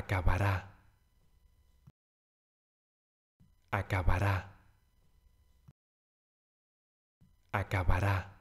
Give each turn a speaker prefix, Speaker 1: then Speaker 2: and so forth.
Speaker 1: acabará, acabará, acabará.